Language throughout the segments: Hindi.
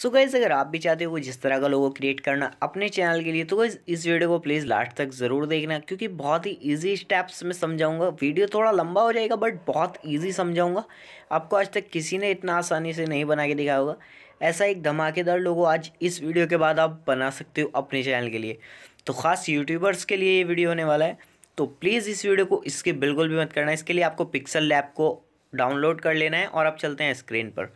सो so गाइज़ अगर आप भी चाहते हो जिस तरह का लोगो क्रिएट करना अपने चैनल के लिए तो गाइज़ इस वीडियो को प्लीज़ लास्ट तक ज़रूर देखना क्योंकि बहुत ही ईजी स्टेप्स में समझाऊंगा वीडियो थोड़ा लंबा हो जाएगा बट बहुत ईजी समझाऊंगा आपको आज तक किसी ने इतना आसानी से नहीं बना के दिखाया होगा ऐसा एक धमाकेदार लोगो आज इस वीडियो के बाद आप बना सकते हो अपने चैनल के लिए तो ख़ास यूट्यूबर्स के लिए ये वीडियो होने वाला है तो प्लीज़ इस वीडियो को इसके बिल्कुल भी मत करना इसके लिए आपको पिक्सल लैब को डाउनलोड कर लेना है और आप चलते हैं स्क्रीन पर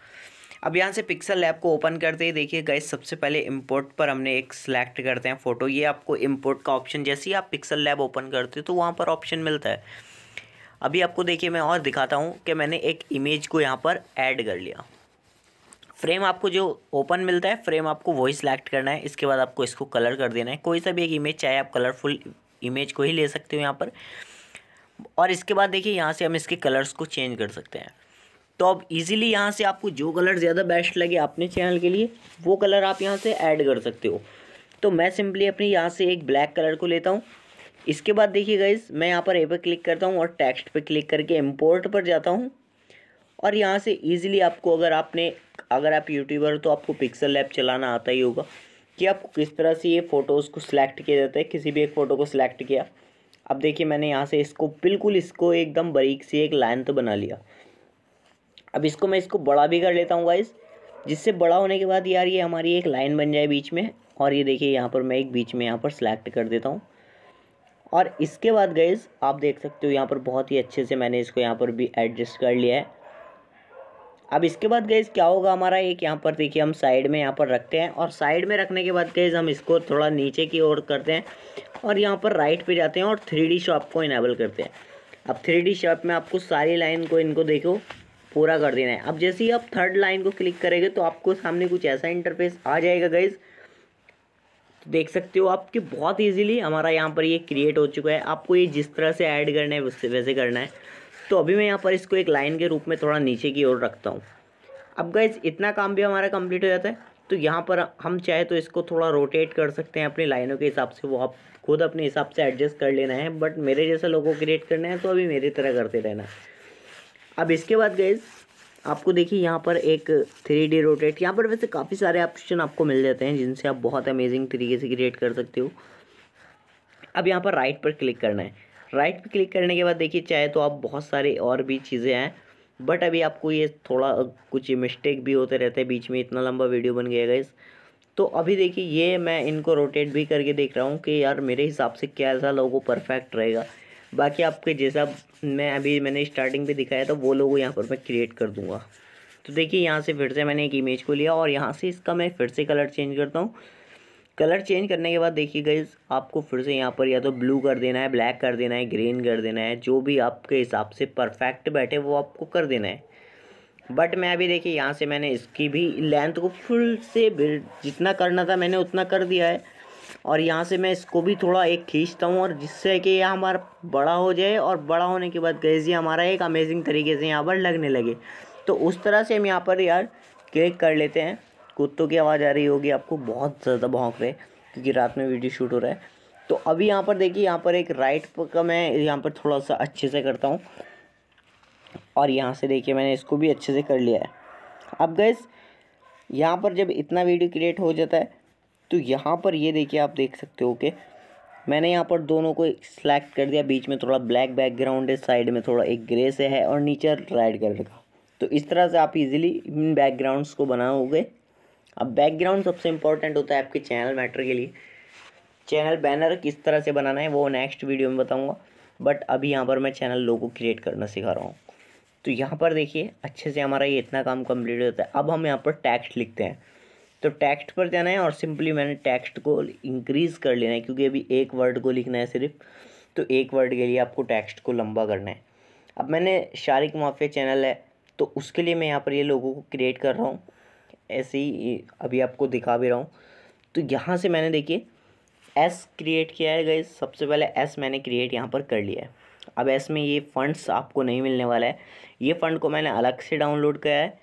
अब यहाँ से पिक्सल लैब को ओपन करते ही देखिए गए सबसे पहले इम्पोर्ट पर हमने एक सिलेक्ट करते हैं फ़ोटो ये आपको इम्पोर्ट का ऑप्शन जैसे ही आप पिक्सल लैब ओपन करते हो तो वहाँ पर ऑप्शन मिलता है अभी आपको देखिए मैं और दिखाता हूँ कि मैंने एक इमेज को यहाँ पर ऐड कर लिया फ्रेम आपको जो ओपन मिलता है फ्रेम आपको वही सिलेक्ट करना है इसके बाद आपको इसको कलर कर देना है कोई सा भी एक इमेज चाहे आप कलरफुल इमेज को ही ले सकते हो यहाँ पर और इसके बाद देखिए यहाँ से हम इसके कलर्स को चेंज कर सकते हैं तो अब इजीली यहाँ से आपको जो कलर ज़्यादा बेस्ट लगे अपने चैनल के लिए वो कलर आप यहाँ से ऐड कर सकते हो तो मैं सिंपली अपने यहाँ से एक ब्लैक कलर को लेता हूँ इसके बाद देखिए गाइज मैं यहाँ पर ए पर क्लिक करता हूँ और टेक्स्ट पर क्लिक करके इम्पोर्ट पर जाता हूँ और यहाँ से ईजिली आपको अगर आपने अगर आप यूट्यूबर हो तो आपको पिक्सल लैब चलाना आता ही होगा कि आपको किस तरह से ये फ़ोटोज़ को सिलेक्ट किया जाता है किसी भी एक फ़ोटो को सिलेक्ट किया अब देखिए मैंने यहाँ से इसको बिल्कुल इसको एकदम बारीक सी एक लाइन तो बना लिया अब इसको मैं इसको बड़ा भी कर लेता हूँ गाइज़ जिससे बड़ा होने के बाद यार ये हमारी एक लाइन बन जाए बीच में और ये देखिए यहाँ पर मैं एक बीच में यहाँ पर सेलेक्ट कर देता हूँ और इसके बाद गैस आप देख सकते हो यहाँ पर बहुत ही अच्छे से मैंने इसको यहाँ पर भी एडजस्ट कर लिया है अब इसके बाद गैस क्या होगा हमारा एक यहाँ पर देखिए हम साइड में यहाँ पर रखते हैं और साइड में रखने के बाद गाइज हम इसको थोड़ा नीचे की ओर करते हैं और यहाँ पर राइट पर जाते हैं और थ्री डी शॉप को इनेबल करते हैं अब थ्री डी शॉप में आपको सारी लाइन को इनको देखो पूरा कर देना है अब जैसे ही आप थर्ड लाइन को क्लिक करेंगे तो आपको सामने कुछ ऐसा इंटरफेस आ जाएगा गाइज़ तो देख सकते हो आप कि बहुत इजीली हमारा यहाँ पर ये क्रिएट हो चुका है आपको ये जिस तरह से ऐड करना है वैसे वैसे करना है तो अभी मैं यहाँ पर इसको एक लाइन के रूप में थोड़ा नीचे की ओर रखता हूँ अब गाइज इतना काम भी हमारा कम्प्लीट हो जाता है तो यहाँ पर हम चाहे तो इसको थोड़ा रोटेट कर सकते हैं अपनी लाइनों के हिसाब से वो आप खुद अपने हिसाब से एडजस्ट कर लेना है बट मेरे जैसे लोगों को क्रिएट करना है तो अभी मेरी तरह करते रहना है अब इसके बाद गए आपको देखिए यहाँ पर एक थ्री डी रोटेट यहाँ पर वैसे काफ़ी सारे ऑप्शन आपको मिल जाते हैं जिनसे आप बहुत अमेजिंग तरीके से क्रिएट कर सकते हो अब यहाँ पर राइट पर क्लिक करना है राइट पर क्लिक करने के बाद देखिए चाहे तो आप बहुत सारे और भी चीज़ें हैं बट अभी आपको ये थोड़ा कुछ मिस्टेक भी होते रहते हैं बीच में इतना लंबा वीडियो बन गया गाइस तो अभी देखिए ये मैं इनको रोटेट भी करके देख रहा हूँ कि यार मेरे हिसाब से क्या ऐसा लोगो परफेक्ट रहेगा बाकी आपके जैसा मैं अभी मैंने स्टार्टिंग पे दिखाया था वो लोगो यहाँ पर मैं क्रिएट कर दूँगा तो देखिए यहाँ से फिर से मैंने एक इमेज को लिया और यहाँ से इसका मैं फिर से कलर चेंज करता हूँ कलर चेंज करने के बाद देखिए गई आपको फिर से यहाँ पर या तो ब्लू कर देना है ब्लैक कर देना है ग्रीन कर देना है जो भी आपके हिसाब से परफेक्ट बैठे वो आपको कर देना है बट मैं अभी देखिए यहाँ से मैंने इसकी भी लेंथ को फुल से जितना करना था मैंने उतना कर दिया है और यहाँ से मैं इसको भी थोड़ा एक खींचता हूँ और जिससे कि यह हमारा बड़ा हो जाए और बड़ा होने के बाद गैस ये हमारा एक अमेजिंग तरीके से यहाँ पर लगने लगे तो उस तरह से हम यहाँ पर यार क्लिक कर लेते हैं कुत्तों की आवाज़ आ रही होगी आपको बहुत ज़्यादा भौंक रहे क्योंकि रात में वीडियो शूट हो रहा है तो अभी यहाँ पर देखिए यहाँ पर एक राइट का मैं यहाँ पर थोड़ा सा अच्छे से करता हूँ और यहाँ से देखिए मैंने इसको भी अच्छे से कर लिया है अब गैस यहाँ पर जब इतना वीडियो क्रिएट हो जाता है तो यहाँ पर ये देखिए आप देख सकते हो कि मैंने यहाँ पर दोनों को सिलेक्ट कर दिया बीच में थोड़ा ब्लैक बैकग्राउंड है साइड में थोड़ा एक ग्रे से है और नीचे रेड कलर का तो इस तरह से आप इजीली इन बैकग्राउंड्स को बनाओगे अब बैकग्राउंड सबसे इम्पॉर्टेंट होता है आपके चैनल मैटर के लिए चैनल बैनर किस तरह से बनाना है वो नेक्स्ट वीडियो में बताऊँगा बट अभी यहाँ पर मैं चैनल लोगो क्रिएट करना सिखा रहा हूँ तो यहाँ पर देखिए अच्छे से हमारा ये इतना काम कम्प्लीट होता है अब हम यहाँ पर टैक्स लिखते हैं तो टेक्स्ट पर जाना है और सिंपली मैंने टेक्स्ट को इंक्रीज़ कर लेना है क्योंकि अभी एक वर्ड को लिखना है सिर्फ तो एक वर्ड के लिए आपको टेक्स्ट को लंबा करना है अब मैंने शारिक माफिया चैनल है तो उसके लिए मैं यहाँ पर ये लोगों को क्रिएट कर रहा हूँ ऐसे ही अभी आपको दिखा भी रहा हूँ तो यहाँ से मैंने देखिए एस क्रिएट किया है गई सबसे पहले एस मैंने क्रिएट यहाँ पर कर लिया है अब एस में ये फ़ंड्स आपको नहीं मिलने वाला है ये फ़ंड को मैंने अलग से डाउनलोड किया है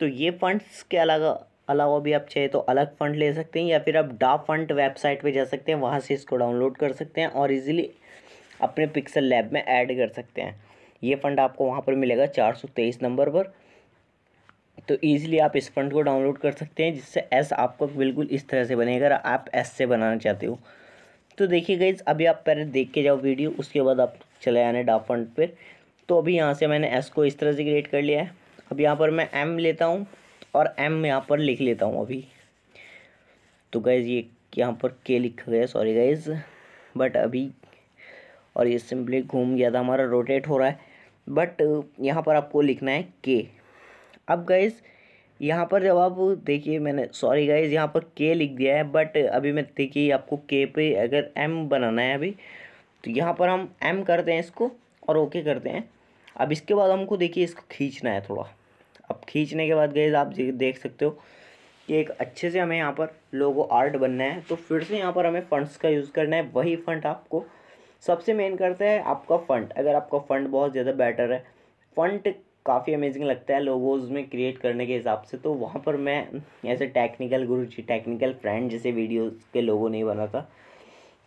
तो ये फ़ंड्स के अलावा अलावा भी आप चाहे तो अलग फ़ंड ले सकते हैं या फिर आप डा फंड वेबसाइट पे जा सकते हैं वहाँ से इसको डाउनलोड कर सकते हैं और इजीली अपने पिक्सल लैब में ऐड कर सकते हैं ये फ़ंड आपको वहाँ पर मिलेगा चार सौ तेईस नंबर पर तो ईज़िली आप इस फंड को डाउनलोड कर सकते हैं जिससे एस आपको बिल्कुल इस तरह से बनेगा अगर आप एस से बनाना चाहते हो तो देखिए गई अभी आप पहले देख के जाओ वीडियो उसके बाद आप चले आने डा फंड पर तो अभी यहाँ से मैंने एस को इस तरह से क्रिएट कर लिया है अब यहाँ पर मैं एम लेता हूँ और एम यहाँ पर लिख लेता हूँ अभी तो गैज़ ये यहाँ पर के लिखा गया सॉरी गैज़ बट अभी और ये सिंपली घूम गया था हमारा रोटेट हो रहा है बट यहाँ पर आपको लिखना है के अब गैज़ यहाँ पर जब आप देखिए मैंने सॉरी गाइज यहाँ पर के लिख दिया है बट अभी मैं देखिए आपको के पे अगर एम बनाना है अभी तो यहाँ पर हम एम करते हैं इसको और ओके करते हैं अब इसके बाद हमको देखिए इसको खींचना है थोड़ा अब खींचने के बाद गए आप देख सकते हो कि एक अच्छे से हमें यहाँ पर लोगो आर्ट बनना है तो फिर से यहाँ पर हमें फंड्स का यूज़ करना है वही फंड आपको सबसे मेन करता है आपका फ़ंड अगर आपका फ़ंड बहुत ज़्यादा बेटर है फ़ंड काफ़ी अमेजिंग लगता है लोगोज में क्रिएट करने के हिसाब से तो वहाँ पर मैं ऐसे technical Guru ji technical friend जैसे वीडियोज़ के लोगों नहीं बनाता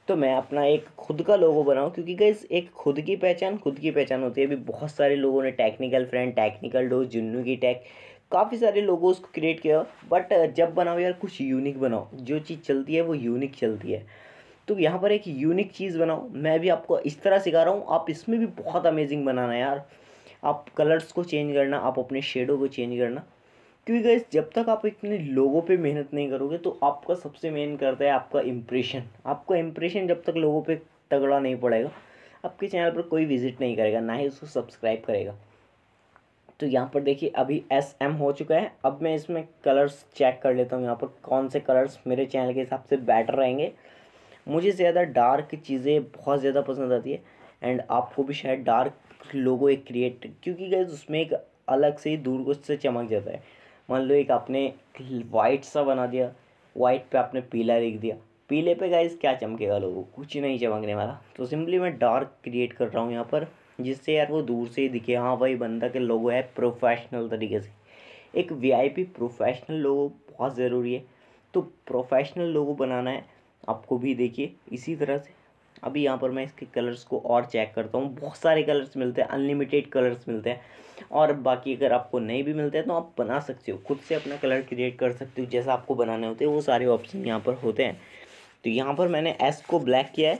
तो मैं अपना एक खुद का लोगो बनाऊँ क्योंकि गैस एक खुद की पहचान खुद की पहचान होती है अभी बहुत सारे लोगों ने टेक्निकल फ्रेंड टेक्निकल डोज जुन्नू की टेक काफ़ी सारे लोगों उसको क्रिएट किया बट जब बनाओ यार कुछ यूनिक बनाओ जो चीज़ चलती है वो यूनिक चलती है तो यहाँ पर एक यूनिक चीज़ बनाओ मैं भी आपको इस तरह सिखा रहा हूँ आप इसमें भी बहुत अमेजिंग बनाना यार आप कलर्स को चेंज करना आप अपने शेडो को चेंज करना क्योंकि गैस जब तक आप इतने लोगों पे मेहनत नहीं करोगे तो आपका सबसे मेन करता है आपका इम्प्रेशन आपका इम्प्रेशन जब तक लोगों पे तगड़ा नहीं पड़ेगा आपके चैनल पर कोई विजिट नहीं करेगा ना ही उसको सब्सक्राइब करेगा तो यहाँ पर देखिए अभी एस एम हो चुका है अब मैं इसमें कलर्स चेक कर लेता हूँ यहाँ पर कौन से कलर्स मेरे चैनल के हिसाब से बेटर रहेंगे मुझे ज़्यादा डार्क चीज़ें बहुत ज़्यादा पसंद आती है एंड आपको भी शायद डार्क लोगो एक क्रिएट क्योंकि गैस उसमें एक अलग से ही दूर से चमक जाता है मान लो एक आपने वाइट सा बना दिया वाइट पे आपने पीला लिख दिया पीले पे गाइस क्या चमकेगा लोगों कुछ नहीं चमकने वाला तो सिंपली मैं डार्क क्रिएट कर रहा हूँ यहाँ पर जिससे यार वो दूर से ही दिखे हाँ भाई बंदा के लोगो है प्रोफेशनल तरीके से एक वीआईपी प्रोफेशनल लोगो बहुत ज़रूरी है तो प्रोफेशनल लोगो बनाना है आपको भी देखिए इसी तरह से अभी यहाँ पर मैं इसके कलर्स को और चेक करता हूँ बहुत सारे कलर्स मिलते हैं अनलिमिटेड कलर्स मिलते हैं और बाकी अगर आपको नहीं भी मिलते हैं तो आप बना सकते हो खुद से अपना कलर क्रिएट कर सकते हो जैसा आपको बनाने होते हैं वो सारे ऑप्शन यहाँ पर होते हैं तो यहाँ पर मैंने एस को ब्लैक किया है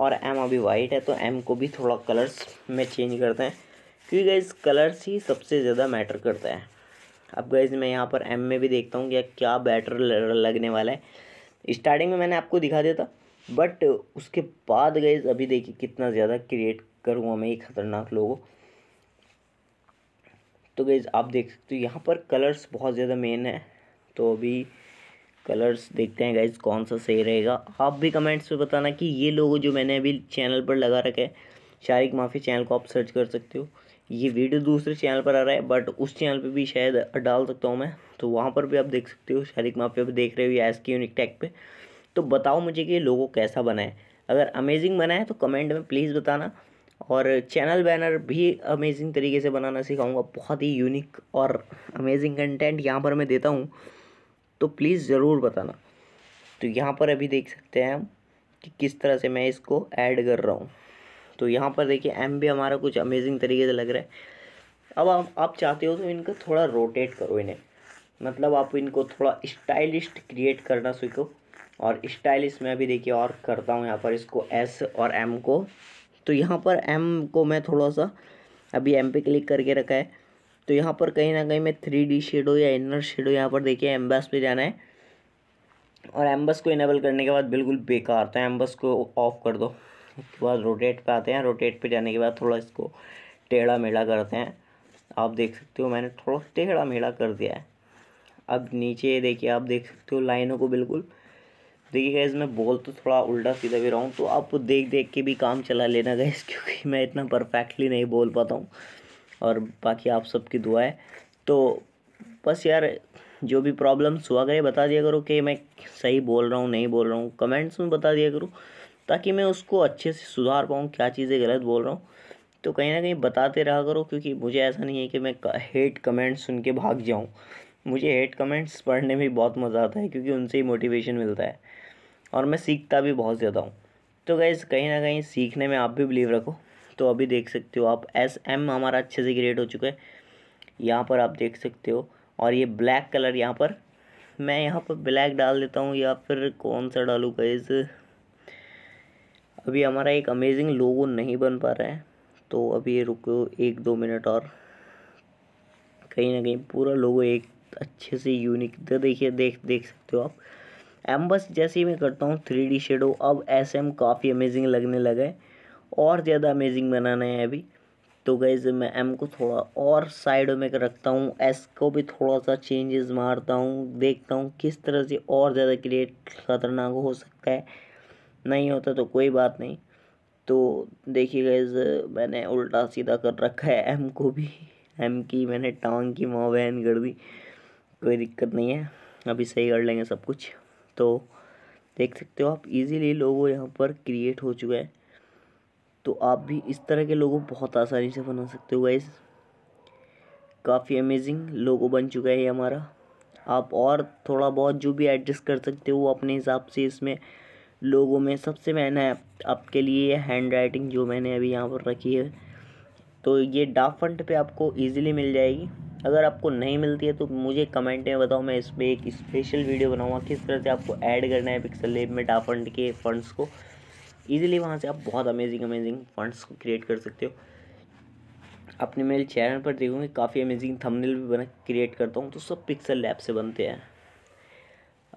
और एम अभी वाइट है तो एम को भी थोड़ा कलर्स में चेंज करते हैं क्योंकि गाइज कलर्स ही सबसे ज़्यादा मैटर करता है अब गाइज मैं यहाँ पर एम में भी देखता हूँ कि क्या बैटर लगने वाला है स्टार्टिंग में मैंने आपको दिखा दिया था बट uh, उसके बाद गए अभी देखिए कितना ज़्यादा क्रिएट करूँगा मैं ये ख़तरनाक लोगों तो गैज़ आप देख सकते हो यहाँ पर कलर्स बहुत ज़्यादा मेन है तो अभी कलर्स देखते हैं गाइज कौन सा सही रहेगा आप भी कमेंट्स में बताना कि ये लोगों जो मैंने अभी चैनल पर लगा रखे हैं शारिक माफ़ी चैनल को आप सर्च कर सकते हो ये वीडियो दूसरे चैनल पर आ रहा है बट उस चैनल पे भी शायद डाल सकता हूँ मैं तो वहाँ पर भी आप देख सकते हो शारिक माफ़ी अभी देख रहे हो एस की यूनिक टैग पर तो बताओ मुझे कि लोगों लोगो कैसा बना है अगर अमेजिंग बना है तो कमेंट में प्लीज़ बताना और चैनल बैनर भी अमेजिंग तरीके से बनाना सिखाऊंगा बहुत ही यूनिक और अमेजिंग कंटेंट यहाँ पर मैं देता हूँ तो प्लीज़ ज़रूर बताना तो यहाँ पर अभी देख सकते हैं हम कि किस तरह से मैं इसको ऐड कर रहा हूँ तो यहाँ पर देखिए एम भी हमारा कुछ अमेजिंग तरीके से लग रहा है अब आप आप चाहते हो तो इनको थोड़ा रोटेट करो इन्हें मतलब आप इनको थोड़ा स्टाइलिश क्रिएट करना सीखो और स्टाइलिश में अभी देखिए और करता हूँ यहाँ पर इसको एस और एम को तो यहाँ पर एम को मैं थोड़ा सा अभी एम पे क्लिक करके रखा है तो यहाँ पर कहीं ना कहीं मैं थ्री डी शेडो या इनर शेडो यहाँ पर देखिए एम्बस पे जाना है और एम्बस को इनेबल करने के बाद बिल्कुल बेकार था एम्बस को ऑफ कर दो उसके बाद रोटेट पे आते हैं रोटेट पे जाने के बाद थोड़ा इसको टेढ़ा मेढ़ा करते हैं आप देख सकते हो मैंने थोड़ा टेढ़ा मेढ़ा कर दिया है अब नीचे देखिए आप देख सकते हो लाइनों को बिल्कुल देखिए गैस मैं बोल तो थोड़ा उल्टा सीधा भी रहा हूँ तो आप देख देख के भी काम चला लेना गैस क्योंकि मैं इतना परफेक्टली नहीं बोल पाता हूँ और बाकी आप सबकी दुआ है तो बस यार जो भी प्रॉब्लम्स हुआ गए बता दिया करो कि मैं सही बोल रहा हूँ नहीं बोल रहा हूँ कमेंट्स में बता दिया करो ताकि मैं उसको अच्छे से सुधार पाऊँ क्या चीज़ें गलत बोल रहा हूँ तो कहीं ना कहीं बताते रहा करो क्योंकि मुझे ऐसा नहीं है कि मैं हेट कमेंट्स सुन के भाग जाऊँ मुझे हेट कमेंट्स पढ़ने में बहुत मज़ा आता है क्योंकि उनसे ही मोटिवेशन मिलता है और मैं सीखता भी बहुत ज़्यादा हूँ तो गैस कहीं ना कहीं सीखने में आप भी बिलीव रखो तो अभी देख सकते हो आप एस एम हमारा अच्छे से क्रिएट हो चुका है यहाँ पर आप देख सकते हो और ये ब्लैक कलर यहाँ पर मैं यहाँ पर ब्लैक डाल देता हूँ या फिर कौन सा डालूँ गैस अभी हमारा एक अमेजिंग लोगो नहीं बन पा रहा है तो अभी ये रुको एक दो मिनट और कहीं ना कहीं पूरा लोगो एक अच्छे से यूनिक तो देखिए देख देख सकते हो आप एम बस जैसे ही मैं करता हूँ थ्री डी शेडो अब एस एम काफ़ी अमेजिंग लगने लगा है और ज़्यादा अमेजिंग बनाना है अभी तो गैज़ मैं एम को थोड़ा और साइड में रखता हूँ एस को भी थोड़ा सा चेंजेस मारता हूँ देखता हूँ किस तरह से और ज़्यादा क्रिएट ख़तरनाक हो सकता है नहीं होता तो कोई बात नहीं तो देखिए गैज़ मैंने उल्टा सीधा कर रखा है एम को भी एम की मैंने टांग की माँ बहन कर दी कोई दिक्कत नहीं है अभी सही कर लेंगे सब कुछ तो देख सकते हो आप इजीली लोगो यहाँ पर क्रिएट हो चुका है तो आप भी इस तरह के लोगो बहुत आसानी से बना सकते हो गाइस काफ़ी अमेजिंग लोगो बन चुका है ये हमारा आप और थोड़ा बहुत जो भी एडजस्ट कर सकते हो अपने हिसाब से इसमें लोगों में सबसे मैंने आपके लिए हैंड राइटिंग जो मैंने अभी यहाँ पर रखी है तो ये डाक फंड पे आपको इजीली मिल जाएगी अगर आपको नहीं मिलती है तो मुझे कमेंट में बताओ मैं इस पर एक स्पेशल वीडियो बनाऊँगा किस तरह से आपको ऐड करना है पिक्सल लेब में डाफंड के फंड्स को ईजिली वहाँ से आप बहुत अमेजिंग अमेजिंग फंड्स को क्रिएट कर सकते हो अपने मेरे चैनल पर देखोगे काफ़ी अमेजिंग थंबनेल भी बना क्रिएट करता हूँ तो सब पिक्सल लैब से बनते हैं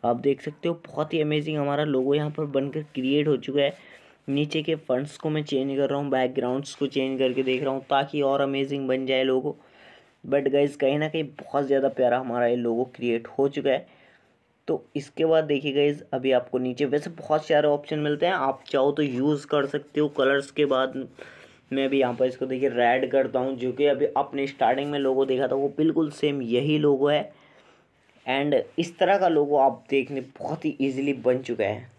आप देख सकते हो बहुत ही अमेजिंग हमारा लोगो यहाँ पर बनकर क्रिएट हो चुका है नीचे के फंड्स को मैं चेंज कर रहा हूँ बैकग्राउंड्स को चेंज करके देख रहा हूँ ताकि और अमेजिंग बन जाए लोगों बट गाइज कहीं ना कहीं बहुत ज़्यादा प्यारा हमारा ये लोगो क्रिएट हो चुका है तो इसके बाद देखिए गाइज अभी आपको नीचे वैसे बहुत सारे ऑप्शन मिलते हैं आप चाहो तो यूज़ कर सकते हो कलर्स के बाद मैं भी यहाँ पर इसको देखिए रेड करता हूँ जो कि अभी अपने स्टार्टिंग में लोगो देखा था वो बिल्कुल सेम यही लोगो है एंड इस तरह का लोगो आप देखने बहुत ही ईजिली बन चुका है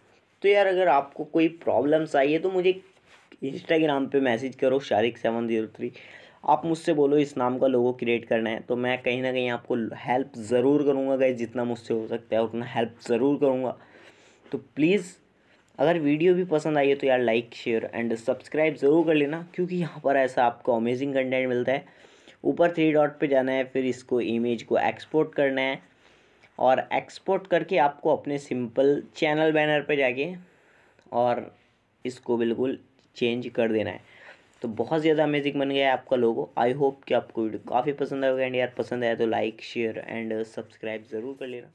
तो यार अगर आपको कोई प्रॉब्लम्स आई है तो मुझे इंस्टाग्राम पे मैसेज करो शारिक सेवन जीरो थ्री आप मुझसे बोलो इस नाम का लोगो क्रिएट करना है तो मैं कहीं ना कहीं आपको हेल्प ज़रूर करूँगा गई जितना मुझसे हो सकता है उतना हेल्प ज़रूर करूँगा तो प्लीज़ अगर वीडियो भी पसंद आई है तो यार लाइक शेयर एंड सब्सक्राइब ज़रूर कर लेना क्योंकि यहाँ पर ऐसा आपको अमेजिंग कंटेंट मिलता है ऊपर थ्री डॉट पे जाना है फिर इसको इमेज को एक्सपोर्ट करना है और एक्सपोर्ट करके आपको अपने सिंपल चैनल बैनर पे जाके और इसको बिल्कुल चेंज कर देना है तो बहुत ज़्यादा अमेजिंग बन गया है आपका लोगो आई होप कि आपको वीडियो काफ़ी पसंद आएगा एंड यार पसंद आया तो लाइक शेयर एंड सब्सक्राइब ज़रूर कर लेना